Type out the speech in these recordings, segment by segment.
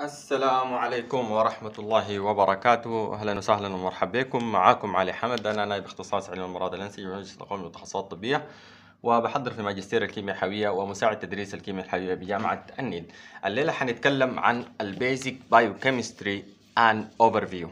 السلام عليكم ورحمة الله وبركاته أهلا وسهلا ومرحبا بكم معاكم علي حمد أنا نائب اختصاص علم المرض الأنسي بمجلس القومي للتخصصات الطبية وبحضر في ماجستير الكيمياء الحيوية ومساعد تدريس الكيمياء الحيوية بجامعة النيل الليلة حنتكلم عن البيزك بايو كيمستري أن أوفر فيو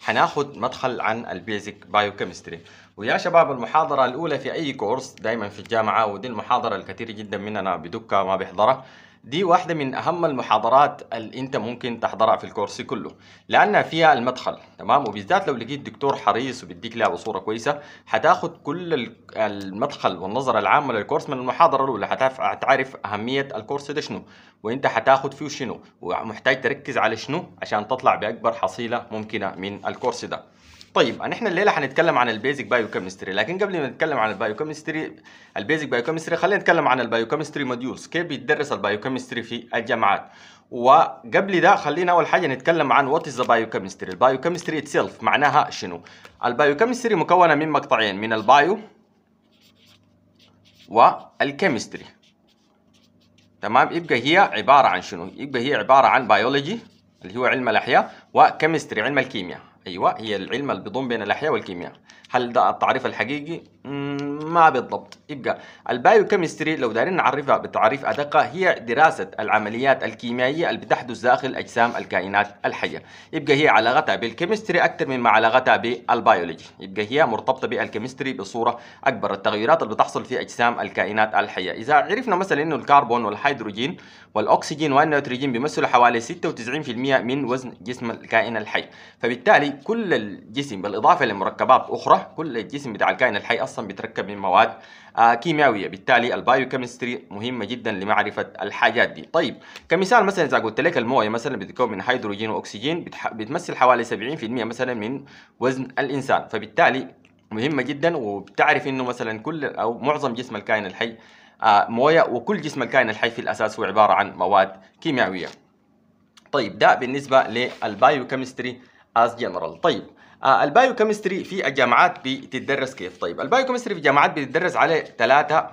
حناخد مدخل عن البيزك بايو كيمستري ويا شباب المحاضرة الأولى في أي كورس دايما في الجامعة ودي المحاضرة الكثير جدا مننا بدكة ما بيحضرها دي واحدة من أهم المحاضرات اللي أنت ممكن تحضرها في الكورس كله لأنها فيها المدخل تمام وبالذات لو لقيت دكتور حريص وبيديك لها بصورة كويسة حتاخد كل المدخل والنظرة العامة للكورس من المحاضرة الأولى حتعرف أهمية الكورس ده شنو وأنت حتاخد فيه شنو ومحتاج تركز على شنو عشان تطلع بأكبر حصيلة ممكنة من الكورس ده طيب احنا الليله هنتكلم عن البيزك بايوكيمستري لكن قبل ما نتكلم عن البايوكيمستري البيزك بايوكيمستري خلينا نتكلم عن البايوكيمستري موديولز كيف بيتدرس البايوكيمستري في الجامعات وقبل ده خلينا اول حاجه نتكلم عن وات از ذا بايوكيمستري البايوكيمستري اتسيلف معناها شنو البايوكيمستري مكونه من مقطعين من البايو والكيمستري تمام يبقى هي عباره عن شنو يبقى هي عباره عن بايولوجي اللي هو علم الاحياء وكيمستري علم الكيمياء ايوه هي العلم بيضم بين الاحياء والكيمياء هل ده التعريف الحقيقي ما بالضبط يبقى البايوكيمستري لو دارين نعرفها بتعريف أدق هي دراسة العمليات الكيميائية اللي بتحدث داخل أجسام الكائنات الحية يبقى هي علاقتها بالكيمستري أكثر من علاقتها بالبيولوجي يبقى هي مرتبطة بالكيمستري بصورة أكبر التغيرات اللي بتحصل في أجسام الكائنات الحية إذا عرفنا مثلا إنه الكربون والهيدروجين والأكسجين والنيتروجين بيمثلوا حوالي 96% من وزن جسم الكائن الحي فبالتالي كل الجسم بالإضافة لمركبات أخرى كل الجسم بتاع الكائن الحي أصلا بيتركب من مواد آه, كيميائيه بالتالي البايوكيمستري مهمه جدا لمعرفه الحاجات دي طيب كمثال مثلا اذا قلت لك المويه مثلا بتكون من هيدروجين واكسجين بتمثل حوالي 70% مثلا من وزن الانسان فبالتالي مهمه جدا وبتعرف انه مثلا كل او معظم جسم الكائن الحي آه, مويه وكل جسم الكائن الحي في الاساس هو عباره عن مواد كيميائيه طيب ده بالنسبه للبايوكيمستري از جنرال طيب آه البايو كيمستري في الجامعات بتدرس كيف طيب البايو كيمستري في الجامعات بتدرس على ثلاثه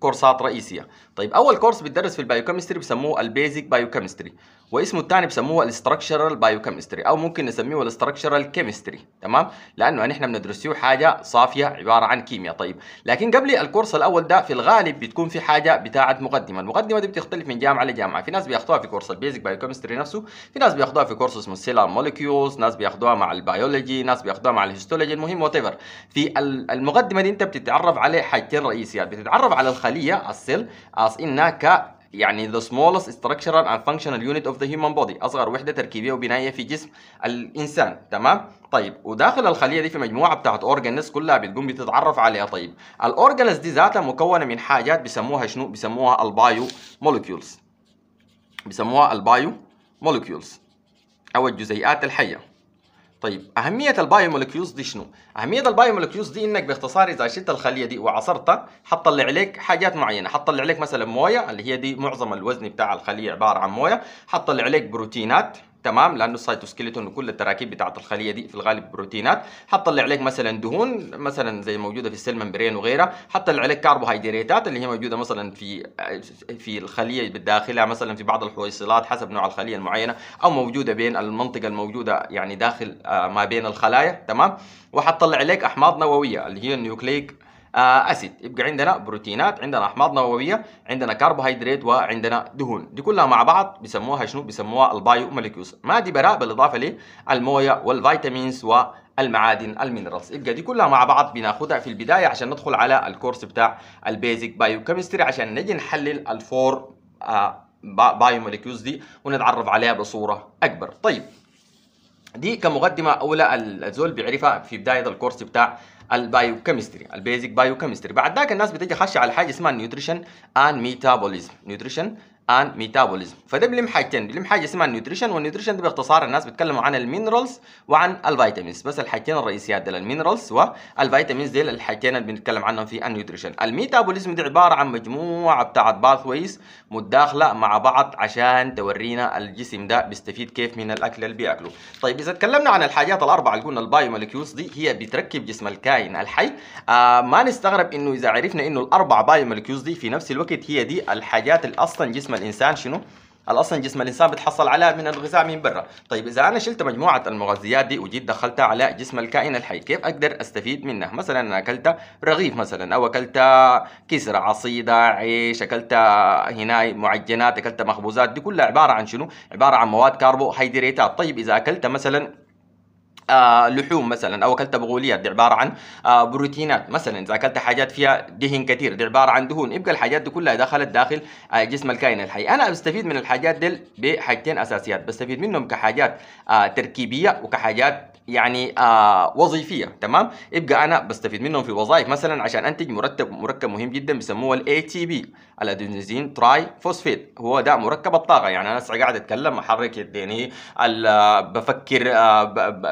كورسات رئيسيه طيب اول كورس بيتدرس في البايوكيمستري بيسموه البيزك بايوكيمستري واسمه الثاني بيسموه الاستراكشرال بايوكيمستري او ممكن نسميه الاستراكشرال كيمستري تمام لانه يعني احنا بندرسه حاجه صافيه عباره عن كيمياء طيب لكن قبل الكورس الاول ده في الغالب بتكون في حاجه بتاعه مقدمه المقدمه دي بتختلف من جامعه لجامعه في ناس بياخدوها في كورس البيزك بايوكيمستري نفسه في ناس بياخدوها في كورس اسمه السيلر مولكيولز ناس بياخدوها مع البيولوجي ناس بياخدوها مع الهيستولوجي المهم وات في المقدمه دي انت بتتعرف عليه حاجتين رئيسيات بتتعرف على الخليه السيل as إنها ك يعني the smallest structural and functional unit of the human body أصغر وحدة تركيبية وبنائية في جسم الإنسان تمام طيب وداخل الخلية دي في مجموعة بتاعت أورجانز كلها بتقوم بتتعرف عليها طيب الأورجانز دي ذاتها مكونة من حاجات بيسموها شنو بيسموها البايو مولكيولز بيسموها البايو مولكيولز أو الجزيئات الحية طيب اهميه مولكيوز دي شنو اهميه مولكيوز دي انك باختصار اذا شلت الخليه دي وعصرتها حتطلع عليك حاجات معينه حتطلع عليك مثلا مويه اللي هي دي معظم الوزن بتاع الخليه عباره عن مويه حتطلع عليك بروتينات تمام لانه السيتوسكيلتون وكل التراكيب بتاعه الخليه دي في الغالب بروتينات حتطلع عليك مثلا دهون مثلا زي موجوده في السيل ممبرين وغيرها حتطلع عليك كربوهيدراتات اللي هي موجوده مثلا في في الخليه بالداخلها مثلا في بعض الحويصلات حسب نوع الخليه المعينه او موجوده بين المنطقه الموجوده يعني داخل آه، ما بين الخلايا تمام وحتطلع عليك احماض نوويه اللي هي النيوكليك آه، اسيد يبقى عندنا بروتينات عندنا احماض نوويه عندنا كربوهيدرات وعندنا دهون دي كلها مع بعض بيسموها شنو بيسموها البايو موليكيولز مادي براء بالاضافه للمويه والفيتامينز و المعادن المينرالز يبقى دي كلها مع بعض بناخدها في البدايه عشان ندخل على الكورس بتاع البيزك بايو كيمستري عشان نجي نحلل الفور آه، بايو موليكيولز دي ونتعرف عليها بصوره اكبر طيب دي كمقدمه اولى الزول بيعرفها في بدايه الكورس بتاع البايو كيمستري البيزك بايو كيمستري بعد ذاك الناس بتجي خش على حاجه اسمها نيوتريشن اند ميتابوليزم نيوتريشن اند ميتابوليزم فده بيلم حاجتين بيلم حاجه اسمها النيوتريشن والنيوتريشن ده باختصار الناس بيتكلموا عن المينرالز وعن الفيتامينز بس الحاجتين الرئيسيات ديل المينرالز والفيتامينز ديل الحاجتين اللي بنتكلم عنهم في النيوتريشن الميتابوليزم دي عباره عن مجموعه بتاعت باثويز متداخله مع بعض عشان تورينا الجسم ده بيستفيد كيف من الاكل اللي بياكله طيب اذا تكلمنا عن الحاجات الاربعه اللي قلنا مولكيولز دي هي بتركب جسم الكائن الحي آه ما نستغرب انه اذا عرفنا انه الاربع مولكيولز دي في نفس الوقت هي دي الحاجات اللي اصلا جسم الانسان شنو؟ اصلا جسم الانسان بتحصل على من الغذاء من برا طيب اذا انا شلت مجموعه المغذيات دي وجيت دخلتها على جسم الكائن الحي كيف اقدر استفيد منها مثلا انا اكلت رغيف مثلا او اكلت كسرة عصيده عيش اكلت هنا معجنات اكلت مخبوزات دي كلها عباره عن شنو عباره عن مواد كاربوهيدريتات، طيب اذا اكلت مثلا آه، لحوم مثلا او اكلت بغوليات دي عباره عن آه، بروتينات مثلا اذا اكلت حاجات فيها دهن كثير دي عباره عن دهون يبقى الحاجات دي كلها دخلت داخل آه، جسم الكائن الحي انا بستفيد من الحاجات دي بحاجتين اساسيات بستفيد منهم كحاجات تركيبيه وكحاجات يعني آه وظيفيه تمام يبقى انا بستفيد منهم في وظائف مثلا عشان انتج مركب مركب مهم جدا بيسموه الاي تي بي الادينوزين تراي فوسفيت هو ده مركب الطاقه يعني انا قاعد اتكلم احرك يديني بفكر آه،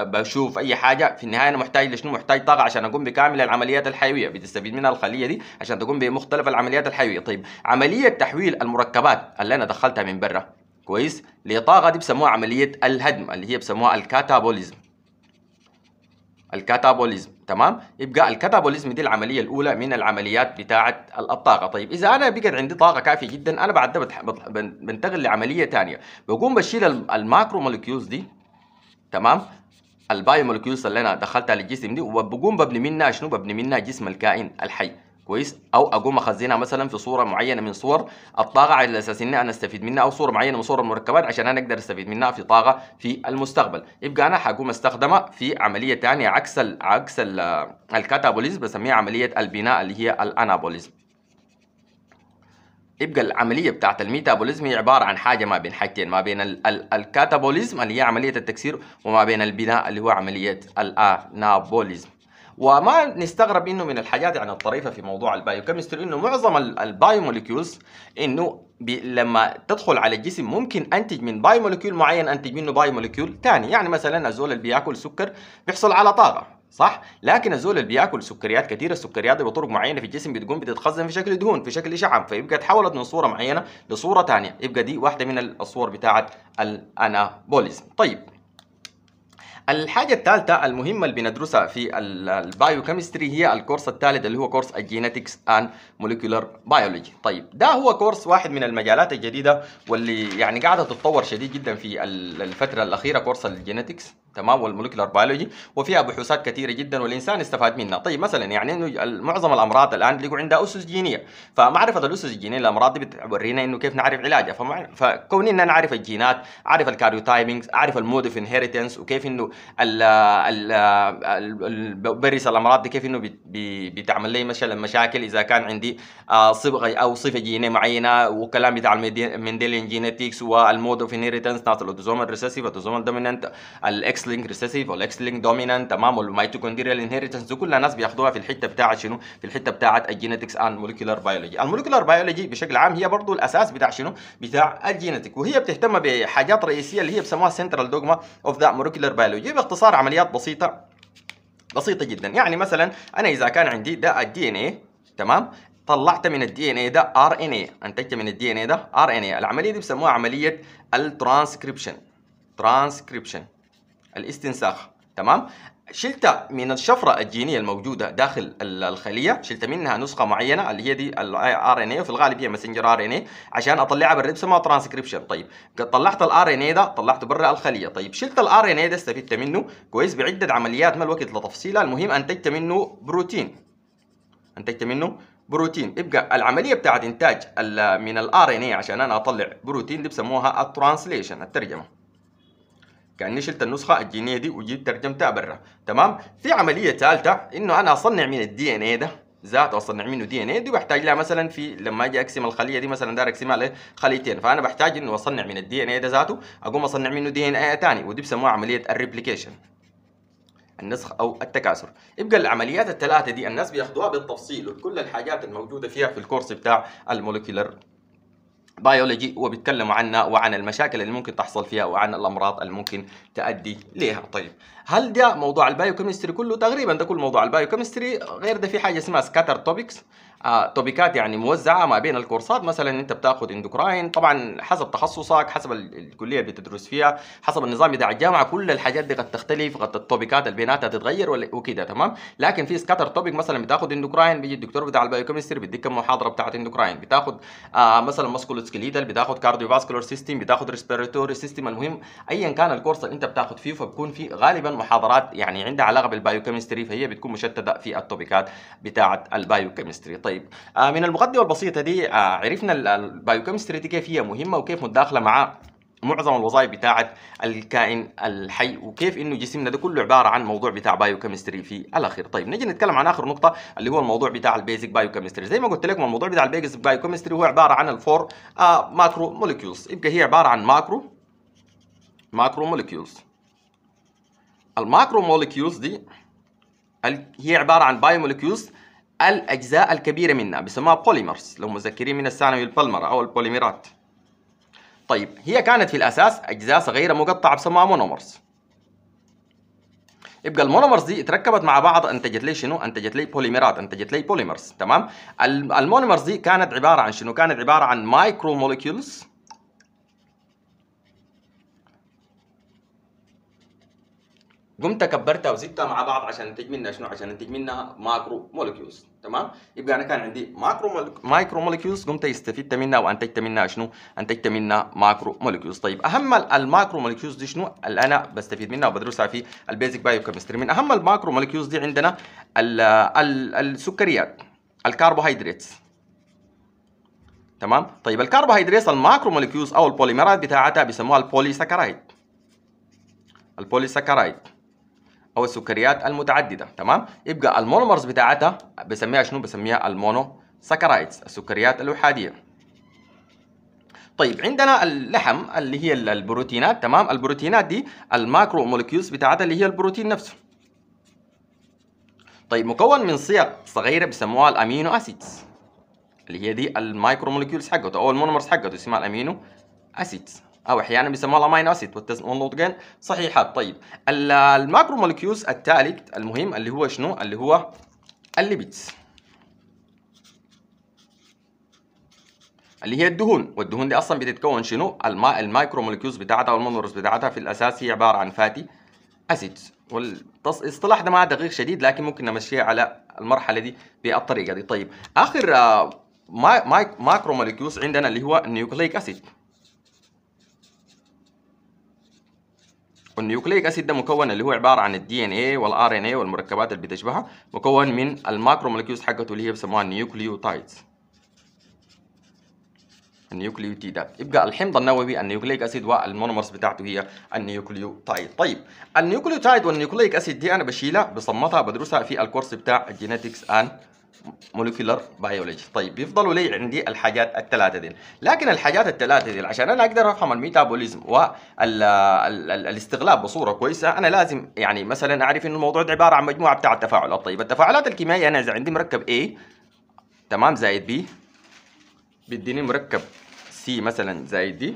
بشوف اي حاجه في النهايه انا محتاج لشنو محتاج طاقه عشان اقوم بكامل العمليات الحيويه بتستفيد منها الخليه دي عشان تقوم بمختلف العمليات الحيويه طيب عمليه تحويل المركبات اللي انا دخلتها من برا كويس لطاقه دي بسموها عمليه الهدم اللي هي بسموها الكاتابوليزم الكاتابوليزم تمام يبقى الكاتابوليزم دي العمليه الاولى من العمليات بتاعه الطاقه طيب اذا انا بقت عندي طاقه كافيه جدا انا بعد ده بنتقل لعمليه ثانيه بقوم بشيل الماكرو مولكيولز دي تمام البايو مولكيولز اللي انا دخلتها للجسم دي وبقوم ببني منها شنو ببني منها جسم الكائن الحي كويس او اقوم اخزنها مثلا في صوره معينه من صور الطاقه على اساس اني انا استفيد منها او صوره معينه من صور المركبات عشان انا اقدر استفيد منها في طاقه في المستقبل يبقى انا حقوم استخدمها في عمليه ثانيه عكس الـ عكس الكاتابوليزم بسميها عمليه البناء اللي هي الانابوليزم يبقى العملية بتاعة الميتابوليزم هي عبارة عن حاجة ما بين حاجتين ما بين ال ال الكاتابوليزم اللي هي عملية التكسير وما بين البناء اللي هو عملية الانابوليزم وما نستغرب انه من الحاجات يعني الطريفه في موضوع البايوكيمستري انه معظم البايوموليكيولز انه لما تدخل على الجسم ممكن انتج من بايوموليكيول معين انتج منه بايوموليكيول ثاني يعني مثلا الزول اللي بياكل سكر بيحصل على طاقه صح لكن الزول اللي بياكل سكريات كثيره السكريات بطرق معينه في الجسم بتقوم بتتخزن في شكل دهون في شكل شعب فيبقى تحولت من صوره معينه لصوره ثانيه يبقى دي واحده من الصور بتاعه الانابوليزم طيب الحاجة الثالثة المهمة اللي بندرسها في البايو كيمستري هي الكورس الثالث اللي هو كورس الجينيتكس اند موليكولر بايولوجي، طيب ده هو كورس واحد من المجالات الجديدة واللي يعني قاعدة تتطور شديد جدا في الفترة الأخيرة كورس الجينيتكس تمام والمولكيولار بيولوجي وفيها بحوثات كثيره جدا والانسان استفاد منها طيب مثلا يعني انه معظم الامراض الان بيلقوا عندها اسس جينيه فمعرفه الاسس الجينيه للامراض دي بتورينا انه كيف نعرف علاجها فكون ان انا اعرف الجينات اعرف الكاريوتايبنجز اعرف المود اوف انهيرتنس وكيف انه ال ال بيرس الامراض دي كيف انه بتعمل لي مثلا مشاكل اذا كان عندي آه، صبغه او صفه جينيه معينه وكلام بتاع المنديلين جينيتكس والمود اوف انهيرتنس ناس الاوتوزوم الريسيسيف الدومينانت الاكس الاكس لينك ريسيسيف او الاكس لينك دومينانت تمام والميتوكوندريال انهيرتنس دي كلها ناس بياخدوها في الحته بتاعه شنو في الحته بتاعه الجينيتكس اند مولكيولار بيولوجي المولكيولار بيولوجي بشكل عام هي برضه الاساس بتاع شنو بتاع الجينيتك وهي بتهتم بحاجات رئيسيه اللي هي بيسموها سنترال دوغما اوف ذا مولكيولار بيولوجي باختصار عمليات بسيطه بسيطه جدا يعني مثلا انا اذا كان عندي ده الدي ان اي تمام طلعت من الدي ان اي ده ار ان اي انتجت من الدي ان اي ده ار ان اي العمليه دي بيسموها عمليه الترانسكريبشن ترانسكريبشن الاستنساخ تمام شلت من الشفرة الجينية الموجودة داخل الخلية شلت منها نسخة معينة اللي هي دي الار ان اي وفي الغالب هي ماسنجر ار ان اي عشان اطلعها بالريبسوم ترانسكريبشن طيب طلعت الار ان اي ده طلعته برا الخلية طيب شلت الار ان اي ده استفدت منه كويس بعدة عمليات ما الوقت لتفصيلها المهم انتجت منه بروتين انتجت منه بروتين يبقى العمليه بتاعت انتاج من الار ان اي عشان انا اطلع بروتين دي بسموها الترانسليشن الترجمه كاني شلت النسخه الجينيه دي وجيت ترجمتها برا تمام في عمليه ثالثه انه انا اصنع من الدي ان اي ده ذات اصنع منه دي ان اي دي بحتاج لها مثلا في لما اجي اقسم الخليه دي مثلا داير اقسمها لخليتين فانا بحتاج انه اصنع من الدي ان اي ده ذاته اقوم اصنع منه دي ان اي ثاني ودي بسموها عمليه الريبليكيشن النسخ او التكاثر يبقى العمليات الثلاثه دي الناس بياخدوها بالتفصيل وكل الحاجات الموجوده فيها في الكورس بتاع المولكيولر بيولوجي وبيتكلموا عنها وعن المشاكل اللي ممكن تحصل فيها وعن الامراض اللي ممكن تؤدي ليها طيب هل ده موضوع البايوكيمستري كله تقريبا ده كل موضوع البايوكيمستري غير ده في حاجه اسمها سكاتر توبكس آه، توبيكات يعني موزعه ما بين الكورسات مثلا انت بتاخذ اندوكراين طبعا حسب تخصصك حسب الكليه اللي بتدرس فيها حسب النظام بتاع الجامعه كل الحاجات دي قد تختلف قد التوبيكات اللي بيناتها تتغير وكده تمام لكن في سكاتر توبيك مثلا بتاخذ اندوكراين بيجي الدكتور بتاع البايوكيمستري بيديك المحاضره بتاعت اندوكراين بتاخذ آه مثلا ماسكول سكليتال بتاخذ فاسكولار سيستم بتاخذ ريسبيراتوري سيستم المهم ايا كان الكورس اللي انت بتاخذ فيه فبكون في غالبا محاضرات يعني عندها علاقه بالبايوكيمستري فهي بتكون مشتته في التوبيكات بتاعت البايوكيمستري طيب طيب آه، من المقدمه البسيطه دي آه، عرفنا البايوكيمستري دي كيف هي مهمه وكيف متداخله مع معظم الوظائف بتاعه الكائن الحي وكيف انه جسمنا ده كله عباره عن موضوع بتاع بايوكيمستري في الاخير طيب نيجي نتكلم عن اخر نقطه اللي هو الموضوع بتاع البيزك بايوكيمستري زي ما قلت لكم الموضوع بتاع البيزك بايوكيمستري هو عباره عن الفور آه ماكرو موليكيولز يبقى هي عباره عن ماكرو ماكرو موليكيولز الماكرو موليكيولز دي هي عباره عن بايو موليكيولز الأجزاء الكبيرة منها بسموها بوليمرز لو مذكرين من الثانوي البولمر أو البوليمرات طيب هي كانت في الأساس أجزاء صغيرة مقطعة بسموها مونومرز يبقى المونومرز دي اتركبت مع بعض انتجت لي شنو؟ انتجت لي بوليمرات، انتجت لي بوليمرز، تمام؟ المونومرز دي كانت عباره عن شنو؟ كانت عباره عن مايكرو موليكيولز قمت كبرتها وزدتها مع بعض عشان انتج منها شنو عشان انتج منها ماكرو مولكيولز تمام يبقى انا كان عندي ماكرو مايكرو مولكيولز قمت استفدت منها وانتجت منها شنو انتجت منها ماكرو مولكيولز طيب اهم الماكرو مولكيولز دي شنو اللي انا بستفيد منها وبدرسها في البيزك بايو كيمستري من اهم الماكرو مولكيولز دي عندنا الـ الـ السكريات الكربوهيدرات تمام طيب الكربوهيدرات الماكرو مولكيولز او البوليمرات بتاعتها بيسموها البولي البوليساكرايد او السكريات المتعدده تمام يبقى المونومرز بتاعتها بسميها شنو بسميها المونو سكرايدز السكريات الاحاديه طيب عندنا اللحم اللي هي البروتينات تمام البروتينات دي الماكرو مولكيولز بتاعتها اللي هي البروتين نفسه طيب مكون من صيغ صغيره بيسموها الامينو اسيدز اللي هي دي المايكرو مولكيولز حقته او المونومرز حقته اسمها الامينو اسيدز او احيانا بيسموها الامينو اسيد والنطقين صحيحات طيب الماكرو مولكيوز الثالث المهم اللي هو شنو اللي هو الليبيدز اللي هي الدهون والدهون دي اصلا بتتكون شنو الماء المايكرو مولكيوز بتاعتها والمونومرز بتاعتها في الاساس هي عباره عن فاتي اسيدز والاصطلاح ده ما دقيق شديد لكن ممكن نمشيها على المرحله دي بالطريقه دي طيب اخر آه، مايكرو مولكيوز عندنا اللي هو النيوكليك اسيد والنيوكليك اسيد ده مكون اللي هو عباره عن الدي ان اي والار ان اي والمركبات اللي بتشبهها مكون من الماكروموليكيولز حقته اللي هي بيسموها النيوكليوتايدز النيوكليوتيدات يبقى الحمض النووي النيوكليك اسيد والمونومرز بتاعته هي النيوكليوتايد طيب النيوكليوتايد والنيوكليك اسيد دي انا بشيلها بصمتها بدرسها في الكورس بتاع الجينيتكس اند موليكولر بايولوجي طيب بيفضلوا لي عندي يعني الحاجات الثلاثه دي لكن الحاجات الثلاثه دي عشان انا اقدر افهم الميتابوليزم والاستغلاب بصوره كويسه انا لازم يعني مثلا اعرف انه الموضوع ده عباره عن مجموعه بتاع تفاعلات طيب التفاعلات الكيميائيه انا اذا عندي مركب A تمام زائد B بيديني مركب C مثلا زائد D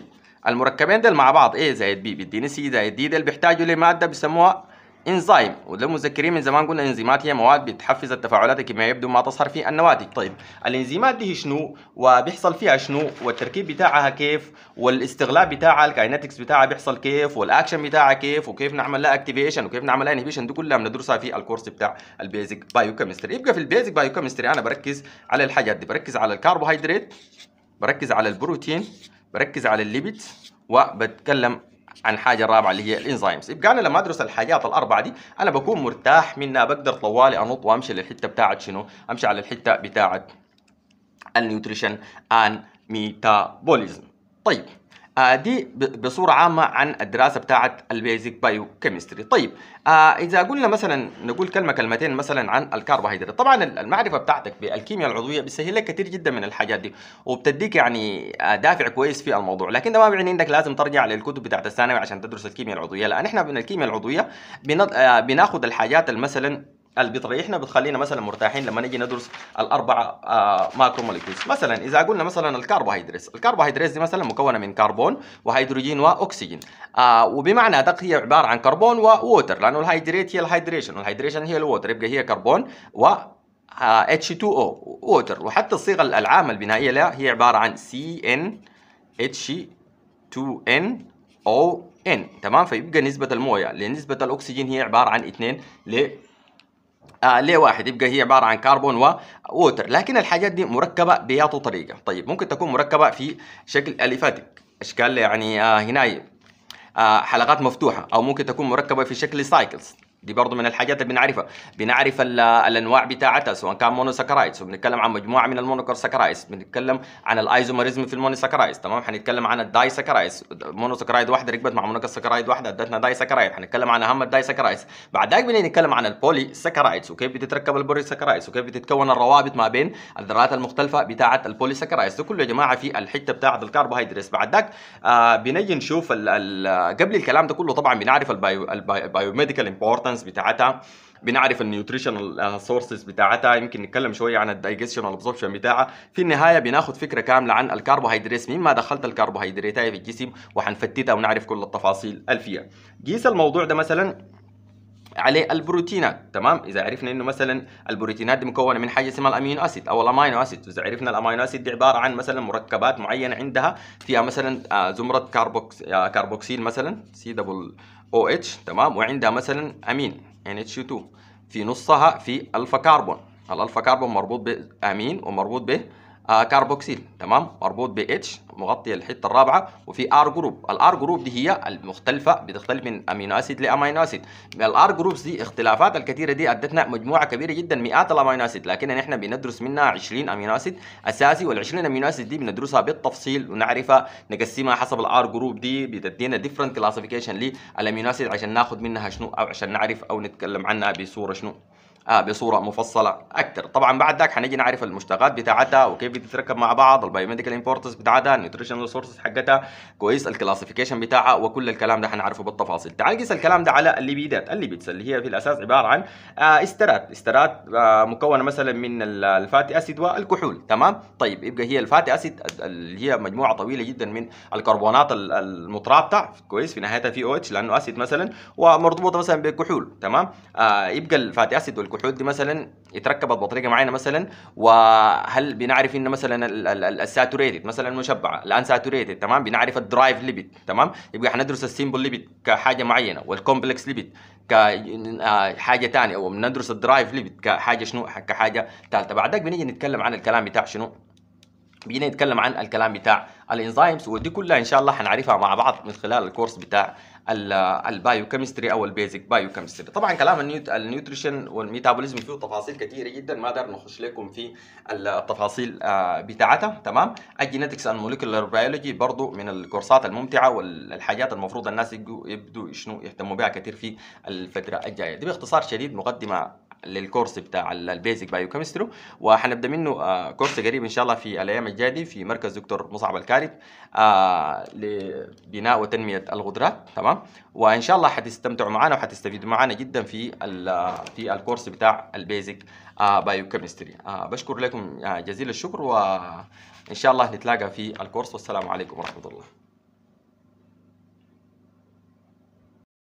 المركبين دول مع بعض A زائد B بيديني C زائد D دول بيحتاجوا لماده بيسموها انزيم ولو مذكرين من زمان قلنا انزيمات هي مواد بتحفز التفاعلات الكيميائيه بدون ما تظهر في النواتج طيب الانزيمات دي شنو وبيحصل فيها شنو والتركيب بتاعها كيف والاستغلال بتاعها الكاينتكس بتاعها بيحصل كيف والاكشن بتاعها كيف وكيف نعمل لها اكتيفيشن وكيف نعمل لها انهبيشن دي كلها بندرسها في الكورس بتاع البيزك بايو كيمستري يبقى في البيزك بايو كيمستري انا بركز على الحاجات دي بركز على الكربوهيدرات بركز على البروتين بركز على الليبيد وبتكلم عن حاجه رابعه اللي هي الانزيمز يبقى انا لما ادرس الحاجات الاربعه دي انا بكون مرتاح منها بقدر طوالي انط وامشي للحته بتاعت شنو امشي على الحته بتاعت النيوتريشن أن ميتابوليزم طيب آه دي بصورة عامة عن الدراسة بتاعت البيزك بايو كيمستري طيب آه إذا قلنا مثلا نقول كلمة كلمتين مثلا عن الكربوهيدرات طبعا المعرفة بتاعتك بالكيمياء العضوية بتسهل لك كثير جدا من الحاجات دي وبتديك يعني آه، دافع كويس في الموضوع لكن ده ما بيعني انك لازم ترجع للكتب بتاعت الثانوي عشان تدرس الكيمياء العضوية لأن احنا من الكيمياء العضوية آه، بناخد الحاجات مثلا اللي بتريحنا بتخلينا مثلا مرتاحين لما نيجي ندرس الاربع آه، ماكرو موليكولز مثلا اذا قلنا مثلا الكربوهيدرات الكربوهيدرات دي مثلا مكونه من كربون وهيدروجين واكسجين آه وبمعنى ادق هي عباره عن كربون ووتر لانه الهيدريت هي الهيدريشن والهيدريشن هي الووتر يبقى هي كربون و آه، H2O ووتر وحتى الصيغه العامه البنائيه لها هي عباره عن cnh 2 ان تمام فيبقى نسبه المويه لنسبه الاكسجين هي عباره عن 2 ل آه ليه واحد يبقى هي عباره عن كربون ووتر لكن الحاجات دي مركبه بياتو طريقه طيب ممكن تكون مركبه في شكل اليفاتيك اشكال يعني آه آه حلقات مفتوحه او ممكن تكون مركبه في شكل سايكلز دي برضه من الحاجات اللي بنعرفها بنعرف الانواع بتاعتها سواء كان مونوساكرايدز وبنتكلم عن مجموعه من المونوكرسكرايدز بنتكلم عن الايزومريزم في المونوساكرايدز تمام حنتكلم عن الدايساكرايدز مونوساكرايد واحده ركبت مع مونوكرسكرايد واحده ادتنا دايساكرايد حنتكلم عن اهم الدايساكرايدز بعد ذلك بنتكلم عن البولي ساكرايدز وكيف بتتركب البولي ساكرايدز وكيف بتتكون الروابط ما بين الذرات المختلفه بتاعه البوليسكرايدز ده كله يا جماعه في الحته بتاعه الكربوهيدرات بعد ذلك آه بنجي نشوف قبل الكلام ده كله طبعا بنعرف البايوميديكال امبورتنس البالانس بتاعتها بنعرف النيوتريشنال سورسز آه، بتاعتها يمكن نتكلم شويه عن الدايجستشن والابزوربشن بتاعها في النهايه بناخد فكره كامله عن الكربوهيدرات مين ما دخلت الكربوهيدرات في الجسم وحنفتتها ونعرف كل التفاصيل الفيها قيس الموضوع ده مثلا عليه البروتينات تمام اذا عرفنا انه مثلا البروتينات دي مكونه من حاجه اسمها الامينو اسيد او الامينو اسيد اذا عرفنا الامينو اسيد دي عباره عن مثلا مركبات معينه عندها فيها مثلا آه، زمره كاربوكس آه، كاربوكسيل مثلا سي دبل او اتش تمام وعندها مثلا امين ان اتش 2 في نصها في الفا كربون الالفا كربون مربوط بامين ومربوط به آه، كاربوكسيل تمام مربوط ب اتش مغطي الحته الرابعه وفي ار جروب الار جروب دي هي المختلفه بتختلف من امينو اسيد لامينو اسيد الار جروبس دي اختلافات الكثيره دي ادتنا مجموعه كبيره جدا مئات الامينو اسيد لكن احنا بندرس منها 20 امينو اسيد اساسي وال20 امينو اسيد دي بندرسها بالتفصيل ونعرفها نقسمها حسب الار جروب دي بتدينا ديفرنت كلاسيفيكيشن للامينو اسيد عشان ناخذ منها شنو او عشان نعرف او نتكلم عنها بصوره شنو آه، بصوره مفصله اكثر طبعا بعد ذاك حنجي نعرف المشتقات بتاعتها وكيف بتتركب مع بعض البايوميديكال امبورتنس بتاعتها النيوتريشنال سورسز حقتها كويس الكلاسيفيكيشن بتاعها وكل الكلام ده حنعرفه بالتفاصيل تعال قيس الكلام ده على الليبيدات الليبيدز اللي هي في الاساس عباره عن استرات آه، استرات آه، مكونه مثلا من الفاتي اسيد والكحول تمام طيب يبقى هي الفاتي اسيد اللي هي مجموعه طويله جدا من الكربونات المترابطه كويس في نهايتها في او اتش لانه اسيد مثلا ومرتبطه مثلا بكحول تمام يبقى الفاتي اسيد والكحول الكحول دي مثلا اتركبت بطريقه معينه مثلا وهل بنعرف ان مثلا الساتوريتد مثلا المشبعه الان ساتوريتد تمام بنعرف الدرايف ليبيد تمام يبقى حندرس السيمبل ليبيد كحاجه معينه والكومبلكس ليبيد كحاجه آه، ثانيه او بندرس الدرايف ليبيد كحاجه شنو كحاجه ثالثه بعد بنيجي نتكلم عن الكلام بتاع شنو بنيجي نتكلم عن الكلام بتاع الانزيمز ودي كلها ان شاء الله حنعرفها مع بعض من خلال الكورس بتاع البايو كيمستري او البيزك بايو كيمستري طبعا كلام النيوتريشن والميتابوليزم فيه تفاصيل كثيره جدا ما اقدر نخش لكم في التفاصيل آه، بتاعتها تمام الجينيتكس مولكيولر بيولوجي برضو من الكورسات الممتعه والحاجات المفروض الناس يبدوا شنو يهتموا بها كثير في الفتره الجايه دي باختصار شديد مقدمه للكورس بتاع البيزك بايو كيمستري وهنبدا منه آه، كورس قريب ان شاء الله في الايام الجايه في مركز دكتور مصعب الكارب آه، لبناء وتنميه القدرات تمام وان شاء الله حتستمتعوا معنا وحتستفيدوا معنا جدا في في الكورس بتاع البيزك آه، بايو كيمستري بشكر لكم جزيل الشكر وان شاء الله نتلاقى في الكورس والسلام عليكم ورحمه الله